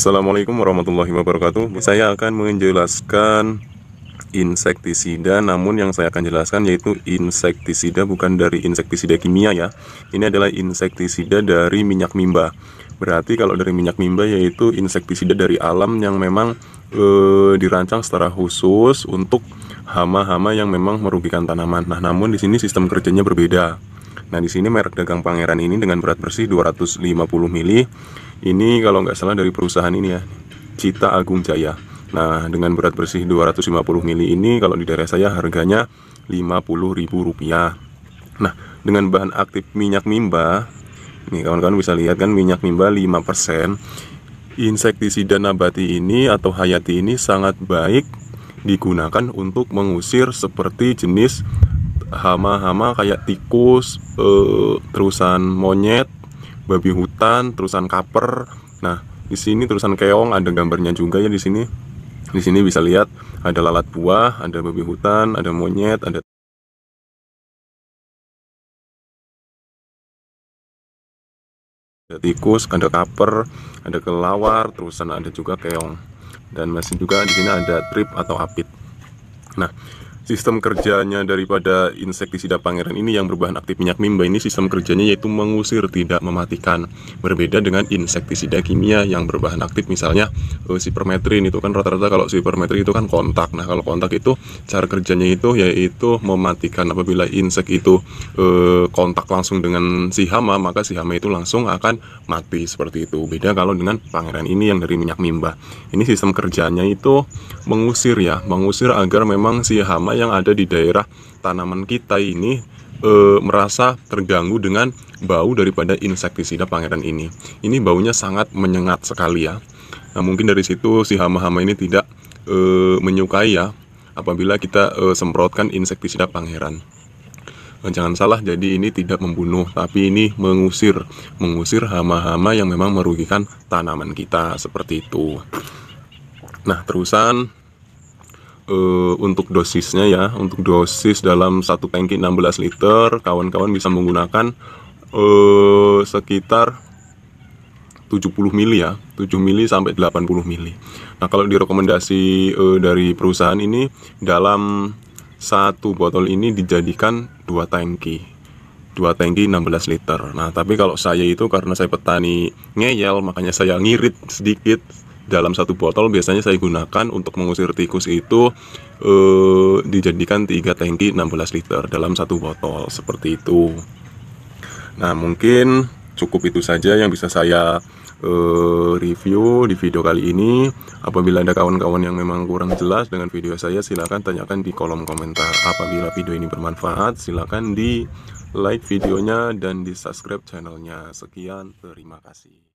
Assalamualaikum warahmatullahi wabarakatuh Saya akan menjelaskan insektisida Namun yang saya akan jelaskan yaitu insektisida bukan dari insektisida kimia ya Ini adalah insektisida dari minyak mimba Berarti kalau dari minyak mimba yaitu insektisida dari alam yang memang e, dirancang secara khusus untuk hama-hama yang memang merugikan tanaman Nah namun di sini sistem kerjanya berbeda Nah, di sini merek dagang Pangeran ini dengan berat bersih 250 mili. Ini kalau nggak salah dari perusahaan ini ya, Cita Agung Jaya. Nah, dengan berat bersih 250 mili ini kalau di daerah saya harganya rp rupiah Nah, dengan bahan aktif minyak mimba, nih kawan-kawan bisa lihat kan minyak mimba 5%. Insektisida nabati ini atau hayati ini sangat baik digunakan untuk mengusir seperti jenis hama-hama kayak tikus, eh, terusan monyet, babi hutan, terusan kaper. Nah, di sini terusan keong ada gambarnya juga ya di sini. Di sini bisa lihat ada lalat buah, ada babi hutan, ada monyet, ada ada tikus, ada kaper, ada kelawar, terusan ada juga keong. Dan masih juga di sini ada trip atau apit. Nah, sistem kerjanya daripada insektisida pangeran ini yang berbahan aktif minyak mimba ini sistem kerjanya yaitu mengusir tidak mematikan berbeda dengan insektisida kimia yang berbahan aktif misalnya uh, sipermetrin itu kan rata-rata kalau sipermetrin itu kan kontak nah kalau kontak itu cara kerjanya itu yaitu mematikan apabila insek itu uh, kontak langsung dengan si hama maka si hama itu langsung akan mati seperti itu beda kalau dengan pangeran ini yang dari minyak mimba ini sistem kerjanya itu mengusir ya mengusir agar memang si hama yang ada di daerah tanaman kita ini e, merasa terganggu dengan bau daripada insektisida pangeran ini. Ini baunya sangat menyengat sekali ya. Nah, mungkin dari situ si hama-hama ini tidak e, menyukai ya apabila kita e, semprotkan insektisida pangeran. E, jangan salah, jadi ini tidak membunuh, tapi ini mengusir, mengusir hama-hama yang memang merugikan tanaman kita seperti itu. Nah, terusan uh, untuk dosisnya ya untuk dosis dalam satu tangki 16 liter kawan-kawan bisa menggunakan uh, sekitar 70 mili ya 7 mili sampai 80 mili nah kalau direkomendasi uh, dari perusahaan ini dalam satu botol ini dijadikan dua tangki dua tangki 16 liter nah tapi kalau saya itu karena saya petani ngeyel makanya saya ngirit sedikit dalam satu botol biasanya saya gunakan untuk mengusir tikus itu eh, dijadikan tiga tangki 16 liter dalam satu botol seperti itu nah mungkin cukup itu saja yang bisa saya eh, review di video kali ini apabila ada kawan-kawan yang memang kurang jelas dengan video saya silahkan tanyakan di kolom komentar apabila video ini bermanfaat silahkan di like videonya dan di subscribe channelnya sekian terima kasih